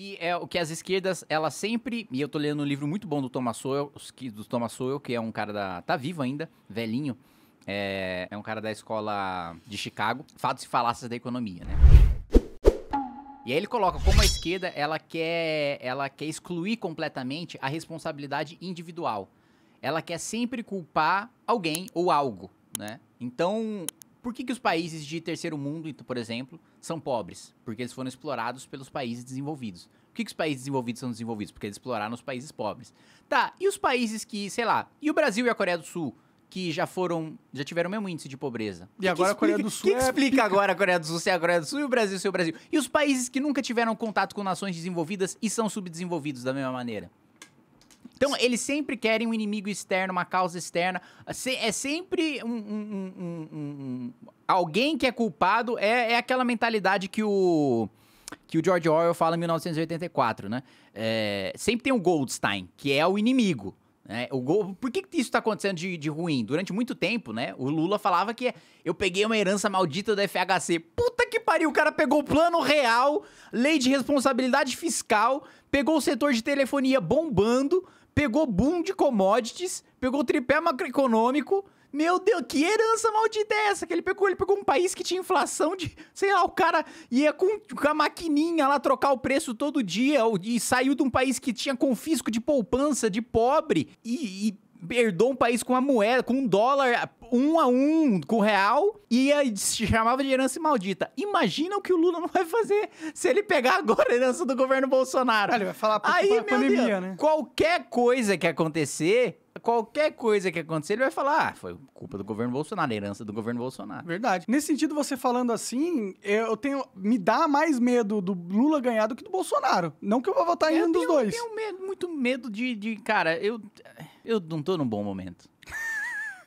que é o que as esquerdas, elas sempre, e eu tô lendo um livro muito bom do Thomas Sowell, do Thomas Sowell, que é um cara da tá vivo ainda, velhinho, é, é um cara da escola de Chicago, Fatos e Falácias da Economia, né? E aí ele coloca como a esquerda, ela quer, ela quer excluir completamente a responsabilidade individual. Ela quer sempre culpar alguém ou algo, né? Então, por que, que os países de terceiro mundo, por exemplo, são pobres? Porque eles foram explorados pelos países desenvolvidos. Por que, que os países desenvolvidos são desenvolvidos? Porque eles exploraram os países pobres. Tá, e os países que, sei lá, e o Brasil e a Coreia do Sul, que já foram, já tiveram o mesmo índice de pobreza. E que agora que explica, a Coreia do Sul. O que, é explica pica. agora a Coreia do Sul ser é a Coreia do Sul e o Brasil ser é o Brasil? E os países que nunca tiveram contato com nações desenvolvidas e são subdesenvolvidos da mesma maneira? Então, eles sempre querem um inimigo externo, uma causa externa. É sempre um, um, um, alguém que é culpado. É, é aquela mentalidade que o que o George Orwell fala em 1984, né? É, sempre tem o Goldstein, que é o inimigo. Né? O Por que, que isso está acontecendo de, de, ruim? Durante muito tempo, né? O Lula falava que eu peguei uma herança maldita da FHC. Puta que pariu, o cara pegou o plano real, lei de responsabilidade fiscal, pegou o setor de telefonia bombando, pegou boom de commodities, pegou tripé macroeconômico. Meu Deus, que herança maldita é essa que ele pegou? Ele pegou um país que tinha inflação de, sei lá, o cara ia com, com a maquininha lá trocar o preço todo dia e saiu de um país que tinha confisco de poupança, de pobre e, e herdou um país com uma moeda, com um dólar um a um com o real e se chamava de herança maldita. Imagina o que o Lula não vai fazer se ele pegar agora a herança do governo Bolsonaro. Ele vai falar Aí, meu pandemia, Deus, né? Qualquer coisa que acontecer, qualquer coisa que acontecer, ele vai falar: ah, foi culpa do governo Bolsonaro, herança do governo Bolsonaro. Verdade. Nesse sentido, você falando assim, eu tenho. Me dá mais medo do Lula ganhar do que do Bolsonaro. Não que eu vou votar em um dos dois. Eu tenho medo, muito medo de, de. Cara, eu eu não tô num bom momento.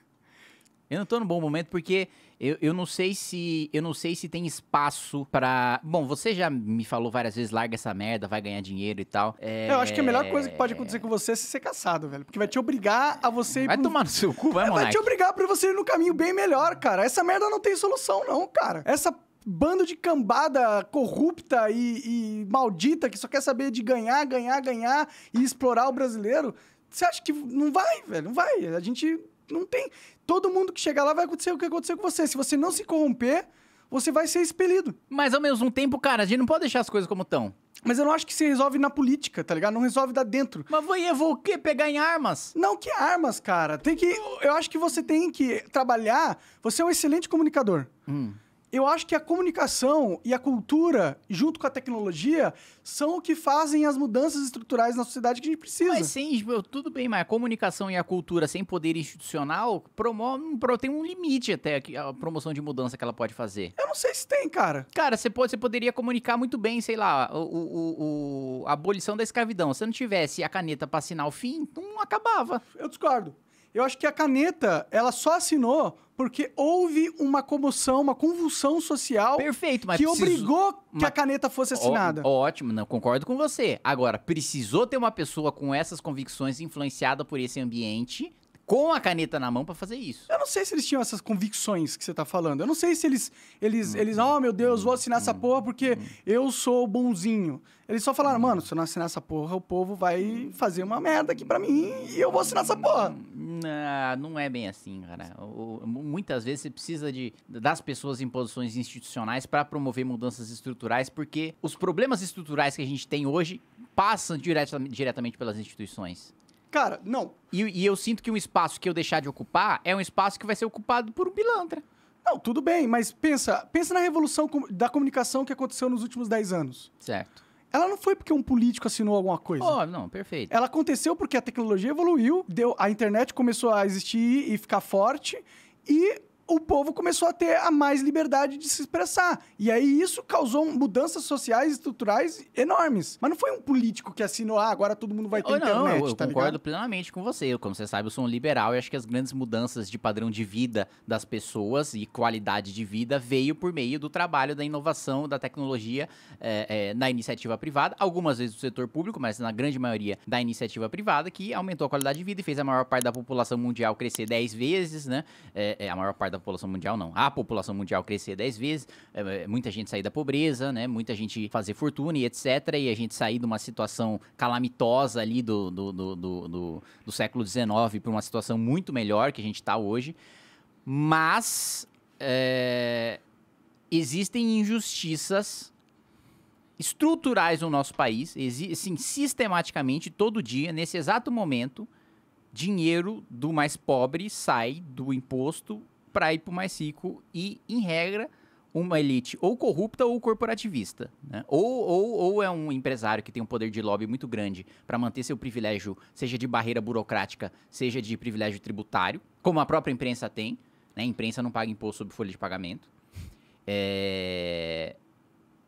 eu não tô num bom momento porque eu, eu não sei se eu não sei se tem espaço para Bom, você já me falou várias vezes, larga essa merda, vai ganhar dinheiro e tal. É... Eu acho que a melhor coisa que pode acontecer com você é ser caçado, velho. Porque vai te obrigar a você ir Vai pro... tomar no seu cu, vai, Monark. É, vai te obrigar pra você ir no caminho bem melhor, cara. Essa merda não tem solução, não, cara. Essa bando de cambada corrupta e, e, maldita que só quer saber de ganhar, ganhar, ganhar e explorar o brasileiro. Você acha que não vai, velho? Não vai. A gente não tem. Todo mundo que chegar lá vai acontecer o que aconteceu com você. Se você não se corromper, você vai ser expelido. Mas ao mesmo tempo, cara, a gente não pode deixar as coisas como estão. Mas eu não acho que se resolve na política, tá ligado? Não resolve da dentro. Mas vou, eu vou o quê? Pegar em armas? Não, que armas, cara? Tem que. Eu acho que você tem que trabalhar. Você é um excelente comunicador. Hum eu acho que a comunicação e a cultura, junto com a tecnologia, são o que fazem as mudanças estruturais na sociedade que a gente precisa. Mas sim, tipo, tudo bem, mas a comunicação e a cultura sem poder institucional promove, tem um limite até a promoção de mudança que ela pode fazer. Eu não sei se tem, cara. Cara, você, pode, você poderia comunicar muito bem, sei lá, o, o, o a abolição da escravidão. Se não tivesse a caneta para assinar o fim, não acabava. Eu discordo. Eu acho que a caneta, ela só assinou porque houve uma comoção, uma convulsão social Perfeito, mas que preciso... obrigou que mas... a caneta fosse assinada. Ó, ótimo, não concordo com você. Agora, precisou ter uma pessoa com essas convicções influenciada por esse ambiente com a caneta na mão para fazer isso. Eu não sei se eles tinham essas convicções que você tá falando. Eu não sei se eles, eles, hum, eles, oh meu Deus, vou assinar hum, essa porra porque hum. eu sou bonzinho. Eles só falaram, hum. mano, se eu não assinar essa porra, o povo vai fazer uma merda aqui para mim e eu vou assinar essa porra. Não, hum, ah, não é bem assim, cara. Muitas vezes você precisa de, das pessoas em posições institucionais para promover mudanças estruturais, porque os problemas estruturais que a gente tem hoje passam direta, diretamente pelas instituições. Cara, não. E, e eu sinto que um espaço que eu deixar de ocupar é um espaço que vai ser ocupado por um pilantra. Não, tudo bem, mas pensa, pensa na revolução da comunicação que aconteceu nos últimos 10 anos. Certo. Ela não foi porque um político assinou alguma coisa. Oh, não, perfeito. Ela aconteceu porque a tecnologia evoluiu, deu, a internet começou a existir e ficar forte, e o povo começou a ter a mais liberdade de se expressar. E aí isso causou mudanças sociais e estruturais enormes. Mas não foi um político que assinou, ah, agora todo mundo vai ter não, internet, eu, eu tá concordo ligado? plenamente com você. Como você sabe, eu sou um liberal e acho que as grandes mudanças de padrão de vida das pessoas e qualidade de vida veio por meio do trabalho, da inovação, da tecnologia é, é, na iniciativa privada, algumas vezes do setor público, mas na grande maioria da iniciativa privada, que aumentou a qualidade de vida e fez a maior parte da população mundial crescer 10 vezes, né? É, a maior parte da população mundial, não. A população mundial crescer 10 vezes, é, é, muita gente sair da pobreza, né? Muita gente fazer fortuna e etc. E a gente sair de uma situação calamitosa ali do, do, do, do, do século XIX para uma situação muito melhor que a gente está hoje. Mas é, existem injustiças estruturais no nosso país, assim, sistematicamente, todo dia, nesse exato momento, dinheiro do mais pobre sai do imposto para ir para o mais rico e, em regra, uma elite ou corrupta ou corporativista. Né? Ou, ou, ou é um empresário que tem um poder de lobby muito grande para manter seu privilégio, seja de barreira burocrática, seja de privilégio tributário, como a própria imprensa tem. Né? A imprensa não paga imposto sobre folha de pagamento. É...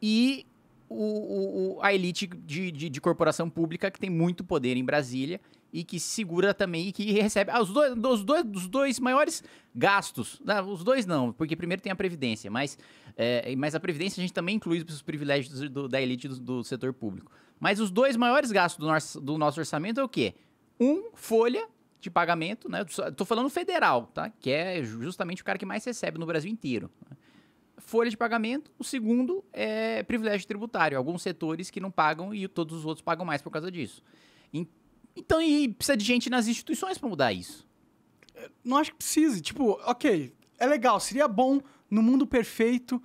E o, o, a elite de, de, de corporação pública que tem muito poder em Brasília e que segura também e que recebe ah, os, dois, os, dois, os dois maiores gastos. Ah, os dois não, porque primeiro tem a Previdência, mas, é, mas a Previdência a gente também inclui os privilégios do, da elite do, do, setor público. Mas os dois maiores gastos do nosso, do nosso orçamento é o quê? Um, folha de pagamento, né? Tô falando federal, tá? Que é justamente o cara que mais recebe no Brasil inteiro. Folha de pagamento, o segundo é privilégio tributário, alguns setores que não pagam e todos os outros pagam mais por causa disso. Então, então, e precisa de gente nas instituições para mudar isso. Não acho que precise. Tipo, ok, é legal, seria bom no mundo perfeito.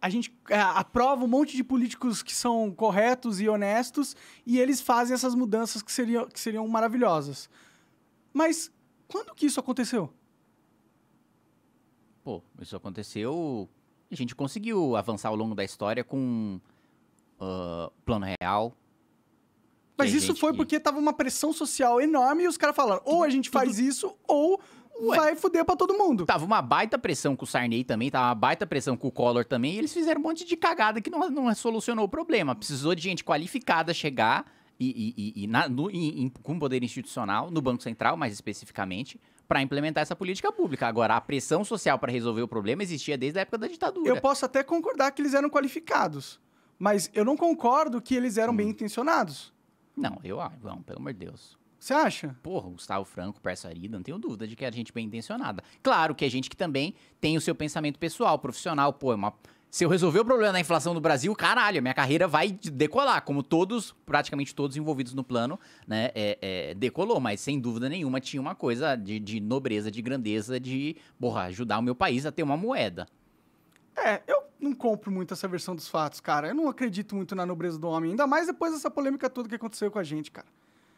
A gente é, aprova um monte de políticos que são corretos e honestos e eles fazem essas mudanças que seriam, que seriam maravilhosas. Mas quando que isso aconteceu? Pô, isso aconteceu. A gente conseguiu avançar ao longo da história com uh, plano real, mas Tem isso foi que... porque tava uma pressão social enorme e os caras falaram: ou a gente faz isso, ou Ué. vai fuder pra todo mundo. Tava uma baita pressão com o Sarney também, tava uma baita pressão com o Collor também, e eles fizeram um monte de cagada que não, não solucionou o problema. Precisou de gente qualificada chegar e, e, e, na, no, e, com poder institucional, no Banco Central mais especificamente, para implementar essa política pública. Agora, a pressão social para resolver o problema existia desde a época da ditadura. Eu posso até concordar que eles eram qualificados, mas eu não concordo que eles eram hum. bem intencionados. Não, eu acho, Vamos, pelo amor de Deus. Você acha? Porra, Gustavo Franco, Persarida, não tenho dúvida de que é gente bem intencionada. Claro que é gente que também tem o seu pensamento pessoal, profissional, pô, é uma... Se eu resolver o problema da inflação do Brasil, caralho, minha carreira vai decolar, como todos, praticamente todos envolvidos no plano, né, é, é, decolou, mas sem dúvida nenhuma tinha uma coisa de, de nobreza, de grandeza, de, porra, ajudar o meu país a ter uma moeda, é, eu não compro muito essa versão dos fatos, cara. Eu não acredito muito na nobreza do homem, ainda mais depois dessa polêmica toda que aconteceu com a gente, cara.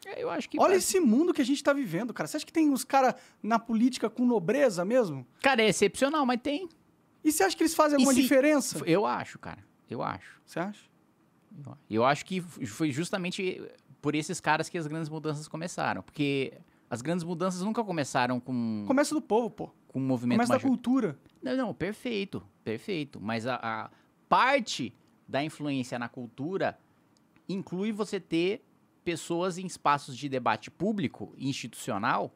É, eu acho que. Olha parece... esse mundo que a gente tá vivendo, cara. Você acha que tem uns caras na política com nobreza mesmo? Cara, é excepcional, mas tem. E você acha que eles fazem alguma se... diferença? Eu acho, cara. Eu acho. Você acha? Eu acho que foi justamente por esses caras que as grandes mudanças começaram. Porque as grandes mudanças nunca começaram com. Começa do povo, pô com o movimento Mas da cultura. Não, não, perfeito, perfeito. Mas a, a parte da influência na cultura inclui você ter pessoas em espaços de debate público, institucional,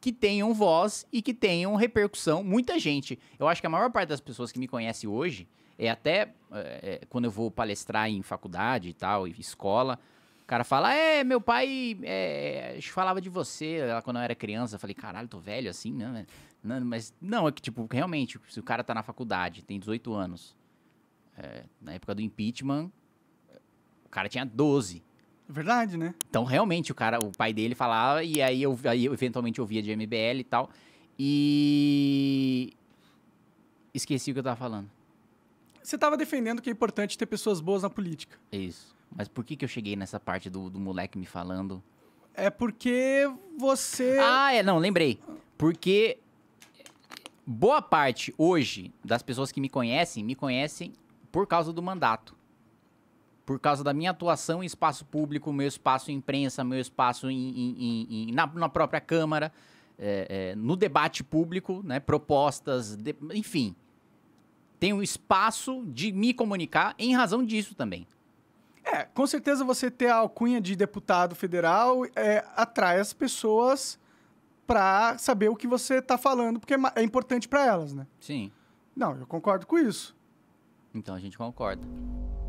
que tenham voz e que tenham repercussão. Muita gente. Eu acho que a maior parte das pessoas que me conhece hoje é até é, é quando eu vou palestrar em faculdade e tal, e escola, o cara fala, é, meu pai é, falava de você quando eu era criança. Eu falei, caralho, tô velho assim, né? Não, mas não, é que, tipo, realmente, se o cara tá na faculdade, tem 18 anos, é, na época do impeachment, o cara tinha 12. Verdade, né? Então, realmente, o cara, o pai dele falava, e aí eu, aí eu eventualmente ouvia de MBL e tal. E. Esqueci o que eu tava falando. Você estava defendendo que é importante ter pessoas boas na política. Isso. Mas por que, que eu cheguei nessa parte do, do moleque me falando? É porque você. Ah, é, não, lembrei. Porque boa parte hoje das pessoas que me conhecem, me conhecem por causa do mandato. Por causa da minha atuação em espaço público, meu espaço em imprensa, meu espaço em, em, em, na, na, própria Câmara, é, é, no debate público, né, propostas, de, enfim tenho espaço de me comunicar em razão disso também. É, com certeza você ter a alcunha de deputado federal é, atrai as pessoas para saber o que você está falando, porque é, é importante para elas, né? Sim. Não, eu concordo com isso. Então a gente concorda.